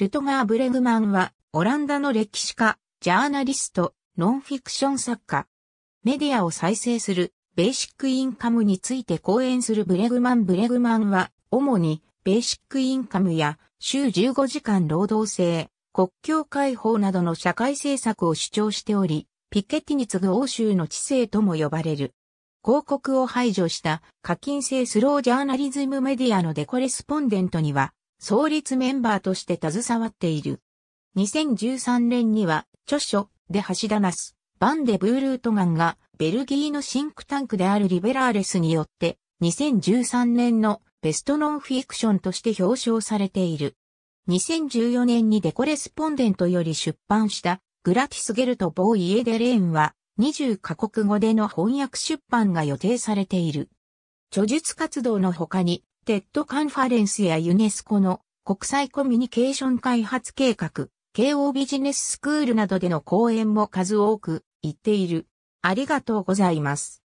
ルトガー・ブレグマンは、オランダの歴史家、ジャーナリスト、ノンフィクション作家。メディアを再生する、ベーシックインカムについて講演するブレグマン・ブレグマンは、主に、ベーシックインカムや、週15時間労働制、国境解放などの社会政策を主張しており、ピケティに次ぐ欧州の知性とも呼ばれる。広告を排除した課金制スロージャーナリズムメディアのデコレスポンデントには、創立メンバーとして携わっている。2013年には、著書で橋田ナス、バンデ・ブールートガンが、ベルギーのシンクタンクであるリベラーレスによって、2013年のベストノンフィクションとして表彰されている。2014年にデコレスポンデントより出版したグラティス・ゲルト・ボー・イエデレーンは20カ国語での翻訳出版が予定されている。著述活動の他にテッドカンファレンスやユネスコの国際コミュニケーション開発計画、慶応ビジネススクールなどでの講演も数多く行っている。ありがとうございます。